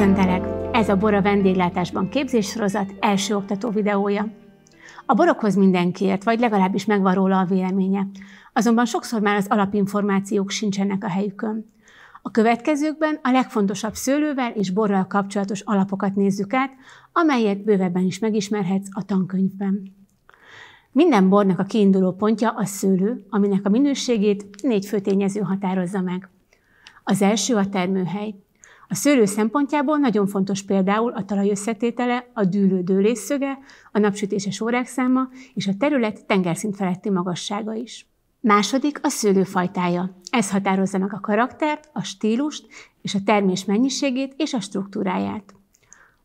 Köszöntelek! Ez a Bora vendéglátásban képzéssorozat első oktató videója. A borokhoz mindenkiért, vagy legalábbis megvan róla a véleménye. Azonban sokszor már az alapinformációk sincsenek a helyükön. A következőkben a legfontosabb szőlővel és borral kapcsolatos alapokat nézzük át, amelyet bővebben is megismerhetsz a tankönyvben. Minden bornak a kiinduló pontja a szőlő, aminek a minőségét négy fő tényező határozza meg. Az első a termőhely. A szőlő szempontjából nagyon fontos például a talaj összetétele, a dűlő dőlészszöge, a napsütéses órák száma és a terület tengerszint feletti magassága is. Második a szőlő fajtája. Ez határozza meg a karaktert, a stílust és a termés mennyiségét és a struktúráját.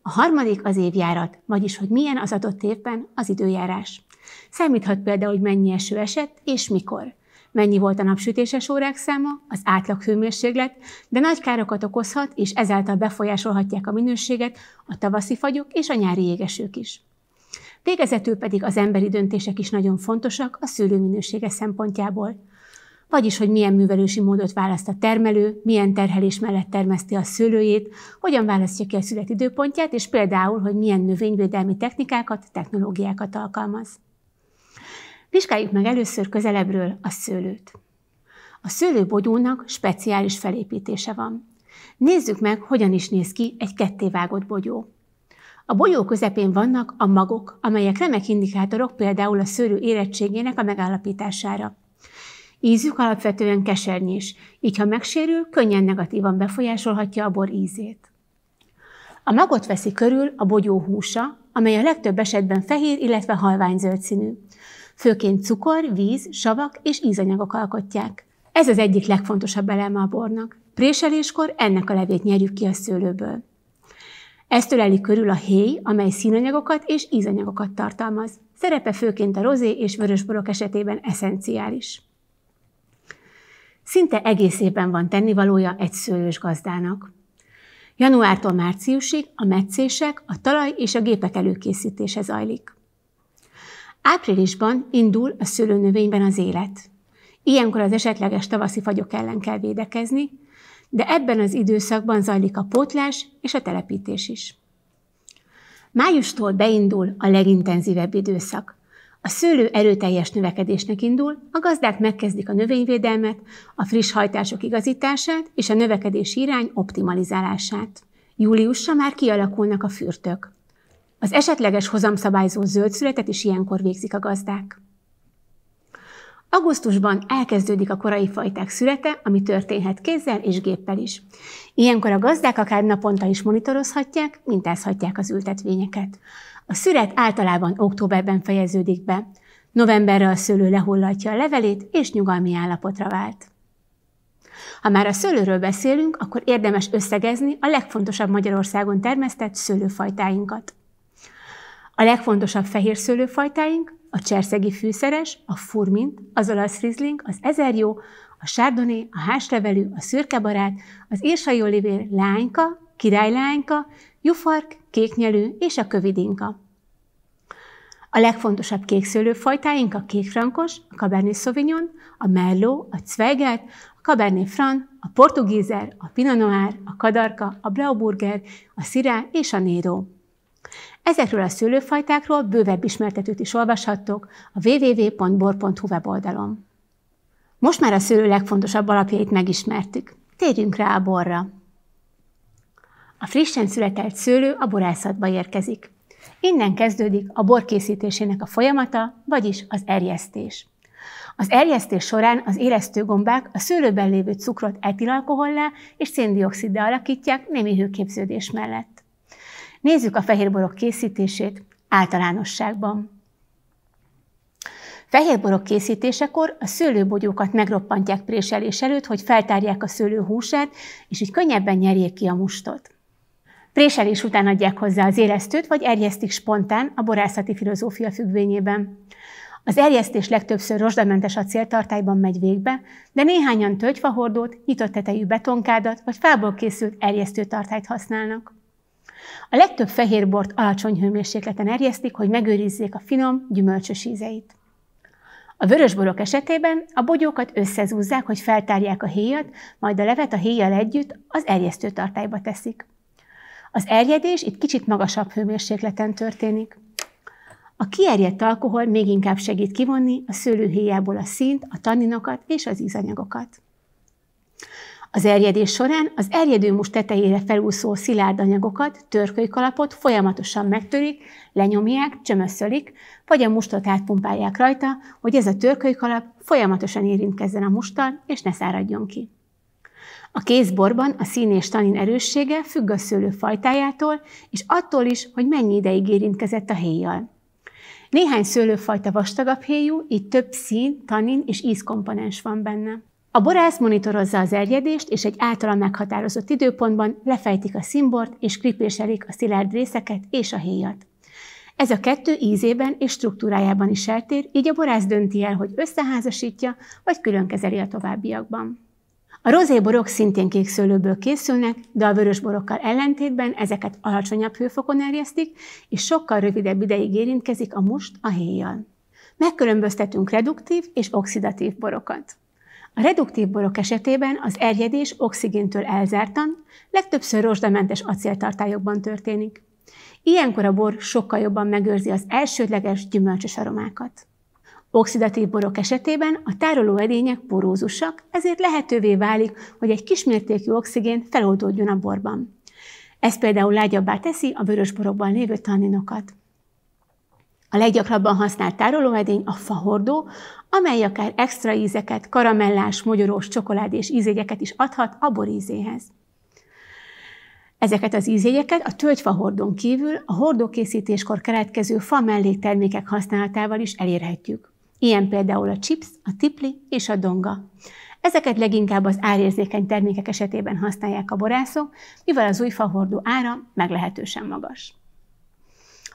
A harmadik az évjárat, vagyis hogy milyen az adott évben az időjárás. Számíthat például, hogy mennyi eső esett és mikor mennyi volt a napsütéses órák száma, az átlag hőmérséklet, de nagy károkat okozhat, és ezáltal befolyásolhatják a minőséget a tavaszi fagyok és a nyári égesők is. Végezetül pedig az emberi döntések is nagyon fontosak a szőlő minősége szempontjából. Vagyis, hogy milyen művelési módot választ a termelő, milyen terhelés mellett termeszti a szőlőjét, hogyan választja ki a szület időpontját, és például, hogy milyen növényvédelmi technikákat, technológiákat alkalmaz. Vizsgáljuk meg először közelebbről a szőlőt. A szőlőbogyónak speciális felépítése van. Nézzük meg, hogyan is néz ki egy kettévágott bogyó. A bolyó közepén vannak a magok, amelyek remek indikátorok például a szőlő érettségének a megállapítására. Ízük alapvetően kesernyés, így ha megsérül, könnyen negatívan befolyásolhatja a bor ízét. A magot veszi körül a bogyó húsa, amely a legtöbb esetben fehér, illetve halványzöld színű. Főként cukor, víz, savak és ízanyagok alkotják. Ez az egyik legfontosabb eleme a bornak. Préseléskor ennek a levét nyerjük ki a szőlőből. Ezt öleli körül a héj, amely színanyagokat és ízanyagokat tartalmaz. Szerepe főként a rozé és vörösborok esetében eszenciális. Szinte egész évben van tennivalója egy szőlős gazdának. Januártól márciusig a meccések, a talaj és a gépek előkészítése zajlik. Áprilisban indul a szőlőnövényben az élet. Ilyenkor az esetleges tavaszi fagyok ellen kell védekezni, de ebben az időszakban zajlik a pótlás és a telepítés is. Májustól beindul a legintenzívebb időszak. A szőlő erőteljes növekedésnek indul, a gazdák megkezdik a növényvédelmet, a friss hajtások igazítását és a növekedési irány optimalizálását. Júliusra már kialakulnak a fürtök. Az esetleges hozamszabályzó születet is ilyenkor végzik a gazdák. Augusztusban elkezdődik a korai fajták születe, ami történhet kézzel és géppel is. Ilyenkor a gazdák akár naponta is monitorozhatják, mintázhatják az ültetvényeket. A szület általában októberben fejeződik be. Novemberre a szőlő lehullatja a levelét, és nyugalmi állapotra vált. Ha már a szőlőről beszélünk, akkor érdemes összegezni a legfontosabb Magyarországon termesztett szőlőfajtáinkat. A legfontosabb fehér szőlőfajtáink a cserszegi fűszeres, a furmint, az olasz rizling, az ezerjó, a sárdoné, a háslevelű, a szürkebarát, az érsai olivér, lányka, királylányka, jufark, kéknyelű és a kövidinka. A legfontosabb kék szőlőfajtáink: a kékfrankos, a Cabernet Sauvignon, a Merlot, a Zweigelt, a Cabernet Franc, a Portugízer, a Pinot Noir, a Kadarka, a Blauburger, a Syrah és a Nero. Ezekről a szőlőfajtákról bővebb ismertetőt is olvashattok a www.bor.hu weboldalon. Most már a szőlő legfontosabb alapjait megismertük. Térjünk rá a borra. A frissen született szőlő a borászatba érkezik. Innen kezdődik a bor készítésének a folyamata, vagyis az erjesztés. Az erjesztés során az élesztőgombák a szőlőben lévő cukrot etilalkohollá és széndioksziddal alakítják némi hőképződés mellett. Nézzük a fehérborok készítését általánosságban. Fehérborok készítésekor a szőlőbogyókat megroppantják préselés előtt, hogy feltárják a szőlő húsát, és így könnyebben nyerjék ki a mustot. Préselés után adják hozzá az élesztőt, vagy erjesztik spontán a borászati filozófia függvényében. Az erjesztés legtöbbször rozsdamentes acéltartályban megy végbe, de néhányan töltyfahordót, nyitott tetejű betonkádat vagy fából készült erjesztőtartályt használnak. A legtöbb fehér bort alacsony hőmérsékleten erjesztik, hogy megőrizzék a finom, gyümölcsös ízeit. A vörösborok esetében a bogyókat összezúzzák, hogy feltárják a héjat, majd a levet a héjjal együtt az erjesztő tartályba teszik. Az erjedés itt kicsit magasabb hőmérsékleten történik. A kierjedt alkohol még inkább segít kivonni a szőlőhéjából a színt, a tanninokat és az ízanyagokat. Az erjedés során az erjedő mus tetejére felúszó szilárd anyagokat, törkölykalapot folyamatosan megtörik, lenyomják, csömöszölik, vagy a mustot átpumpálják rajta, hogy ez a törkölykalap folyamatosan érintkezzen a mustal és ne száradjon ki. A kézborban a szín és tanin erőssége függ a szőlő fajtájától, és attól is, hogy mennyi ideig érintkezett a héjjal. Néhány szőlőfajta vastagabb héjú, így több szín, tanin és ízkomponens van benne. A borász monitorozza az erjedést, és egy általa meghatározott időpontban lefejtik a szimbort és klipéselik a szilárd részeket és a héjat. Ez a kettő ízében és struktúrájában is eltér, így a borász dönti el, hogy összeházasítja, vagy külön kezeli a továbbiakban. A rozéborok szintén kék szőlőből készülnek, de a vörös borokkal ellentétben ezeket alacsonyabb hőfokon erjesztik, és sokkal rövidebb ideig érintkezik a must a héjjal. Megkülönböztetünk reduktív és oxidatív borokat. A reduktív borok esetében az erjedés oxigéntől elzártan, legtöbbször rozsdamentes acéltartályokban történik. Ilyenkor a bor sokkal jobban megőrzi az elsődleges gyümölcsös aromákat. Oxidatív borok esetében a tároló edények porózusak, ezért lehetővé válik, hogy egy kismértékű oxigén feloldódjon a borban. Ez például lágyabbá teszi a vörösborokban lévő tanninokat. A leggyakrabban használt tárolóedény a fahordó, amely akár extra ízeket, karamellás, mogyorós, csokoládé és ízégyeket is adhat a borízéhez. Ezeket az ízégyeket a tölgyfahordón kívül a hordókészítéskor keletkező fa melléktermékek használatával is elérhetjük. Ilyen például a chips, a tipli és a donga. Ezeket leginkább az árérzékeny termékek esetében használják a borászok, mivel az új fahordó ára meglehetősen magas.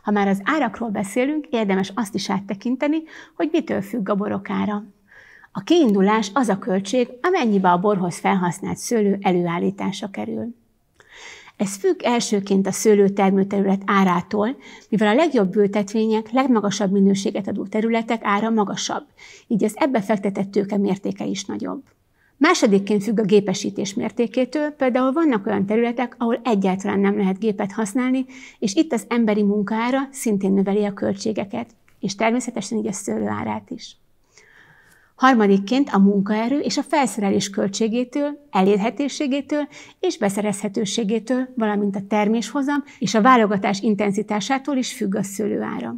Ha már az árakról beszélünk, érdemes azt is áttekinteni, hogy mitől függ a borokára. A kiindulás az a költség, amennyibe a borhoz felhasznált szőlő előállítása kerül. Ez függ elsőként a szőlő termőterület árától, mivel a legjobb ültetvények, legmagasabb minőséget adó területek ára magasabb, így az ebbe fektetett tőke mértéke is nagyobb. Másodikként függ a gépesítés mértékétől, például vannak olyan területek, ahol egyáltalán nem lehet gépet használni, és itt az emberi munkára szintén növeli a költségeket, és természetesen így a árát is. Harmadikként a munkaerő és a felszerelés költségétől, elérhetőségétől és beszerezhetőségétől, valamint a terméshozam és a válogatás intenzitásától is függ a szőlőára.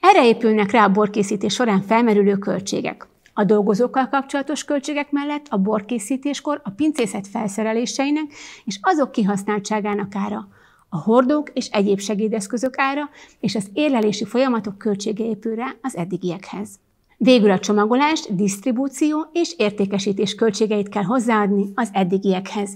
Erre épülnek rá a borkészítés során felmerülő költségek. A dolgozókkal kapcsolatos költségek mellett a borkészítéskor a pincészet felszereléseinek és azok kihasználtságának ára, a hordók és egyéb segédeszközök ára és az érlelési folyamatok költsége épül rá az eddigiekhez. Végül a csomagolás, disztribúció és értékesítés költségeit kell hozzáadni az eddigiekhez.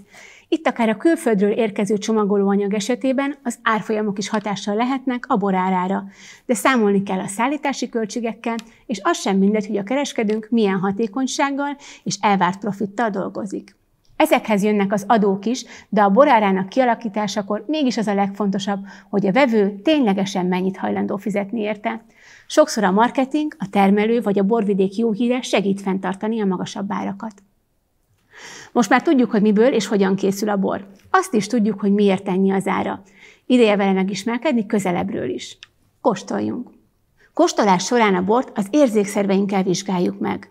Itt akár a külföldről érkező csomagolóanyag esetében az árfolyamok is hatással lehetnek a borárára, de számolni kell a szállítási költségekkel, és az sem mindegy, hogy a kereskedőnk milyen hatékonysággal és elvárt profittal dolgozik. Ezekhez jönnek az adók is, de a borárának kialakításakor mégis az a legfontosabb, hogy a vevő ténylegesen mennyit hajlandó fizetni érte. Sokszor a marketing, a termelő vagy a borvidék jó híre segít fenntartani a magasabb árakat. Most már tudjuk, hogy miből és hogyan készül a bor. Azt is tudjuk, hogy miért ennyi az ára. Ideje vele megismerkedni közelebbről is. Kóstoljunk. Kóstolás során a bort az érzékszerveinkkel vizsgáljuk meg.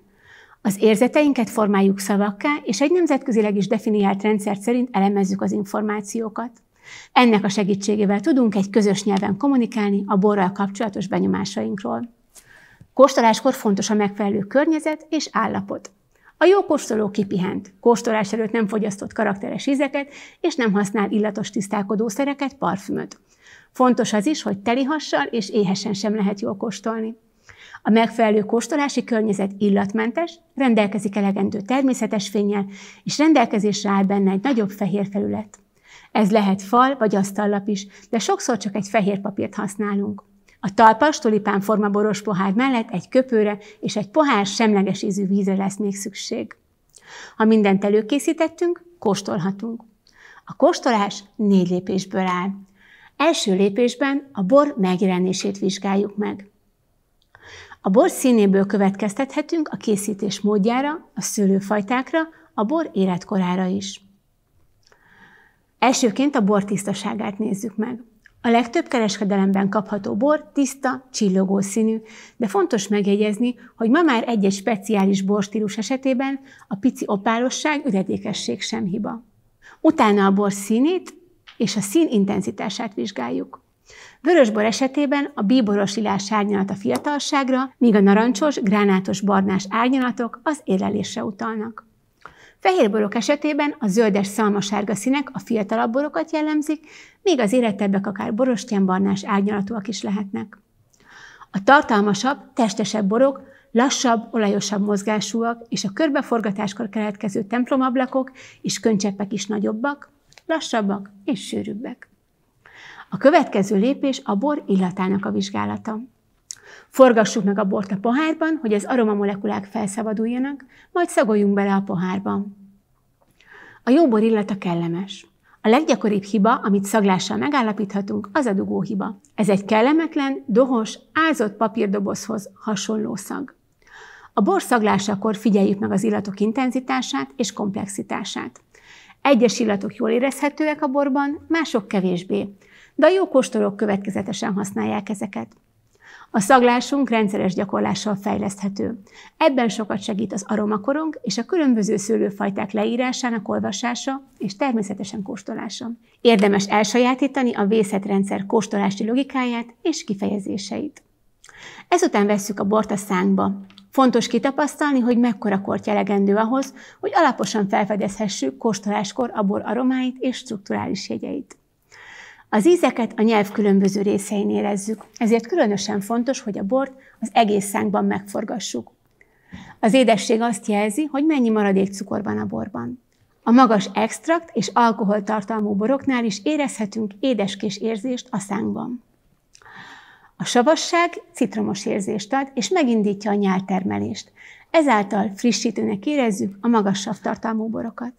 Az érzeteinket formáljuk szavakká, és egy nemzetközileg is definiált rendszer szerint elemezzük az információkat. Ennek a segítségével tudunk egy közös nyelven kommunikálni a borral kapcsolatos benyomásainkról. Kóstoláskor fontos a megfelelő környezet és állapot. A jó kóstoló kipihent, kóstolás előtt nem fogyasztott karakteres ízeket, és nem használ illatos tisztálkodószereket, parfümöt. Fontos az is, hogy telihassal és éhesen sem lehet jól kóstolni. A megfelelő kóstolási környezet illatmentes, rendelkezik elegendő természetes fényel, és rendelkezésre áll benne egy nagyobb fehér felület. Ez lehet fal vagy asztallap is, de sokszor csak egy fehér papírt használunk. A talpas forma boros pohár mellett egy köpőre és egy pohár semleges ízű vízre lesz még szükség. Ha mindent előkészítettünk, kóstolhatunk. A kóstolás négy lépésből áll. Első lépésben a bor megjelenését vizsgáljuk meg. A bor színéből következtethetünk a készítés módjára, a szőlőfajtákra, a bor életkorára is. Elsőként a bor tisztaságát nézzük meg. A legtöbb kereskedelemben kapható bor tiszta, csillogó színű, de fontos megjegyezni, hogy ma már egyes -egy speciális borstílus esetében a pici opálosság, üredékesség sem hiba. Utána a bor színét és a szín intenzitását vizsgáljuk. Vörösbor esetében a bíboros lilás árnyalat a fiatalságra, míg a narancsos, gránátos barnás árnyalatok az élelésre utalnak. Fehér borok esetében a zöldes szalmasárga színek a fiatalabb borokat jellemzik, míg az érettebbek akár borostyánbarnás árnyalatúak is lehetnek. A tartalmasabb, testesebb borok lassabb, olajosabb mozgásúak, és a körbeforgatáskor keletkező templomablakok és köncseppek is nagyobbak, lassabbak és sűrűbbek. A következő lépés a bor illatának a vizsgálata. Forgassuk meg a bort a pohárban, hogy az aromamolekulák felszabaduljanak, majd szagoljunk bele a pohárba. A jó bor illata kellemes. A leggyakoribb hiba, amit szaglással megállapíthatunk, az a dugóhiba. Ez egy kellemetlen, dohos, ázott papírdobozhoz hasonló szag. A bor szaglásakor figyeljük meg az illatok intenzitását és komplexitását. Egyes illatok jól érezhetőek a borban, mások kevésbé, de a jó kóstolók következetesen használják ezeket. A szaglásunk rendszeres gyakorlással fejleszthető. Ebben sokat segít az aromakorong és a különböző szőlőfajták leírásának olvasása és természetesen kóstolása. Érdemes elsajátítani a vészetrendszer kóstolási logikáját és kifejezéseit. Ezután vesszük a bort a szánkba. Fontos kitapasztalni, hogy mekkora kort jelegendő ahhoz, hogy alaposan felfedezhessük kóstoláskor a bor aromáit és strukturális jegyeit. Az ízeket a nyelv különböző részein érezzük, ezért különösen fontos, hogy a bort az egész szánkban megforgassuk. Az édesség azt jelzi, hogy mennyi maradék cukor van a borban. A magas extrakt és alkoholtartalmú boroknál is érezhetünk édeskés érzést a szánkban. A savasság citromos érzést ad, és megindítja a nyáltermelést. Ezáltal frissítőnek érezzük a magas savtartalmú borokat.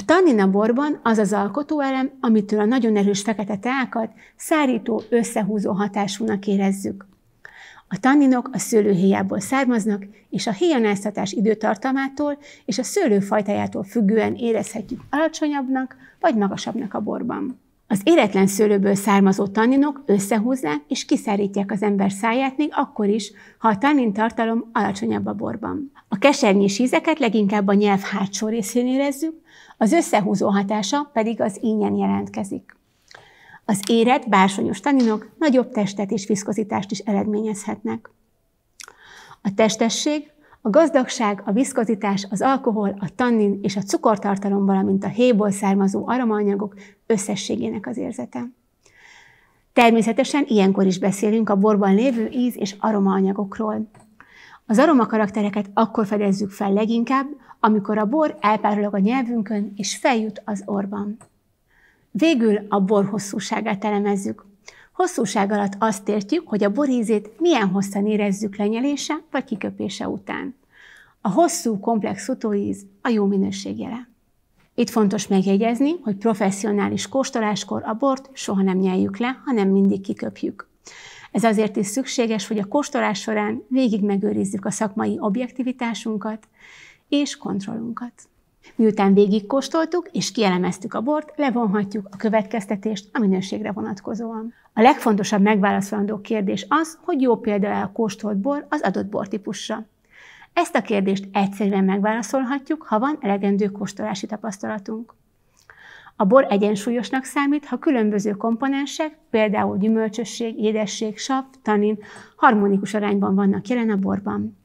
A tannina borban az az alkotóelem, amitől a nagyon erős fekete teákat szárító, összehúzó hatásúnak érezzük. A tanninok a szőlőhéjából származnak, és a héjanáztatás időtartamától és a szőlőfajtájától függően érezhetjük alacsonyabbnak vagy magasabbnak a borban. Az éretlen szőlőből származó tanninok összehúzzák és kiszerítják az ember száját még akkor is, ha a tannin tartalom alacsonyabb a borban. A kesernyés ízeket leginkább a nyelv hátsó részén érezzük, az összehúzó hatása pedig az ínyen jelentkezik. Az éret bársonyos taninok nagyobb testet és viszkozitást is eredményezhetnek. A testesség a gazdagság, a viszkozitás, az alkohol, a tannin és a cukortartalom, valamint a héjból származó aromanyagok összességének az érzete. Természetesen ilyenkor is beszélünk a borban lévő íz- és aromaanyagokról. Az aromakaraktereket akkor fedezzük fel leginkább, amikor a bor elpárolog a nyelvünkön és feljut az orban. Végül a bor hosszúságát elemezzük, Hosszúság alatt azt értjük, hogy a borízét milyen hosszan érezzük lenyelése vagy kiköpése után. A hosszú, komplex utóíz a jó minőség jele. Itt fontos megjegyezni, hogy professzionális kóstoláskor a bort soha nem nyeljük le, hanem mindig kiköpjük. Ez azért is szükséges, hogy a kóstolás során végig megőrizzük a szakmai objektivitásunkat és kontrollunkat. Miután végigkóstoltuk és kielemeztük a bort, levonhatjuk a következtetést a minőségre vonatkozóan. A legfontosabb megválaszolandó kérdés az, hogy jó példa a kóstolt bor az adott bortípusra. Ezt a kérdést egyszerűen megválaszolhatjuk, ha van elegendő kóstolási tapasztalatunk. A bor egyensúlyosnak számít, ha különböző komponensek, például gyümölcsösség, édesség, sav, tanin harmonikus arányban vannak jelen a borban.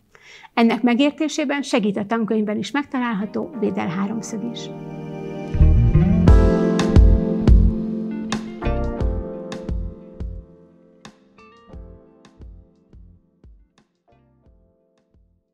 Ennek megértésében segített tankönyvben is megtalálható Védel háromszög is.